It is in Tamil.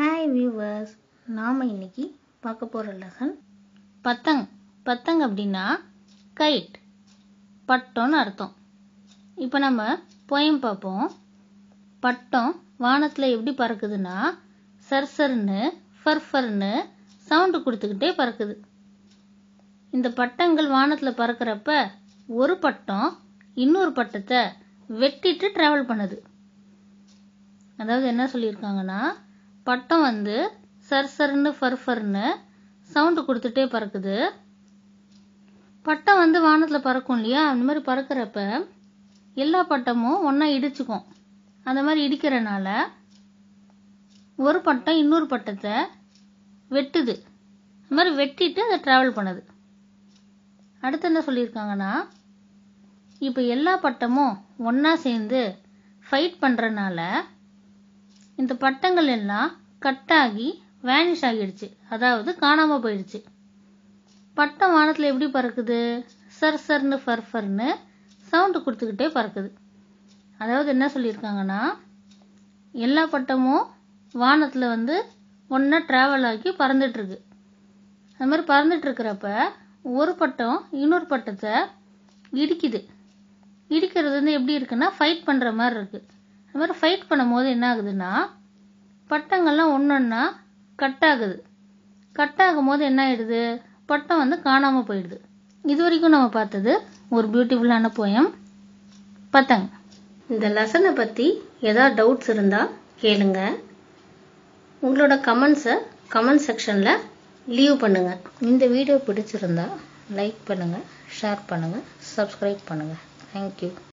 ஹாய் வியூவர்ஸ் நாம் இன்னைக்கு பார்க்க போகிற லெசன் பத்தங் பத்தங் அப்படின்னா கைட் பட்டம்னு அர்த்தம் இப்போ நம்ம போயம் பார்ப்போம் பட்டம் வானத்தில் எப்படி பறக்குதுன்னா சர்சர்னு ஃபர்ஃபர்னு சவுண்டு கொடுத்துக்கிட்டே பறக்குது இந்த பட்டங்கள் வானத்தில் பறக்கிறப்ப ஒரு பட்டம் இன்னொரு பட்டத்தை வெட்டிட்டு ட்ராவல் பண்ணுது அதாவது என்ன சொல்லியிருக்காங்கன்னா பட்டம் வந்து சர் சர்னு ஃபர்ஃபர்னு சவுண்டு கொடுத்துட்டே பறக்குது பட்டம் வந்து வானத்தில் பறக்கும் இல்லையா அந்த மாதிரி பறக்கிறப்ப எல்லா பட்டமும் ஒன்றா இடிச்சுக்கும் அந்த மாதிரி இடிக்கிறனால ஒரு பட்டம் இன்னொரு பட்டத்தை வெட்டுது அது மாதிரி வெட்டிட்டு அதை ட்ராவல் பண்ணுது அடுத்து என்ன சொல்லியிருக்காங்கன்னா இப்போ எல்லா பட்டமும் ஒன்றா சேர்ந்து ஃபைட் பண்ணுறனால இந்த பட்டங்கள் எல்லாம் கட்டாகி வேனிஷ் ஆகிடுச்சு அதாவது காணாமல் போயிடுச்சு பட்டம் வானத்தில் எப்படி பறக்குது சர் சர்னு ஃபர் ஃபர்னு சவுண்டு கொடுத்துக்கிட்டே பறக்குது அதாவது என்ன சொல்லியிருக்காங்கன்னா எல்லா பட்டமும் வானத்தில் வந்து ஒன்றா ட்ராவல் ஆகி பறந்துட்டுருக்கு அது மாதிரி இருக்கிறப்ப ஒரு பட்டம் இன்னொரு பட்டத்தை இடிக்குது இடிக்கிறது வந்து எப்படி இருக்குன்னா ஃபைட் பண்ணுற மாதிரி இருக்குது அது மாதிரி ஃபைட் பண்ணும் போது என்ன ஆகுதுன்னா பட்டங்கள்லாம் ஒன்று ஒன்றா கட் ஆகுது கட் ஆகும்போது என்ன ஆயிடுது பட்டம் வந்து காணாமல் போயிடுது இது வரைக்கும் நம்ம பார்த்தது ஒரு பியூட்டிஃபுல்லான போயம் பத்தங்க இந்த லெசனை பற்றி ஏதாவது டவுட்ஸ் இருந்தால் கேளுங்க உங்களோட கமெண்ட்ஸை கமெண்ட் செக்ஷனில் லீவ் பண்ணுங்கள் இந்த வீடியோ பிடிச்சிருந்தா லைக் பண்ணுங்கள் ஷேர் பண்ணுங்கள் சப்ஸ்கிரைப் பண்ணுங்கள் தேங்க்யூ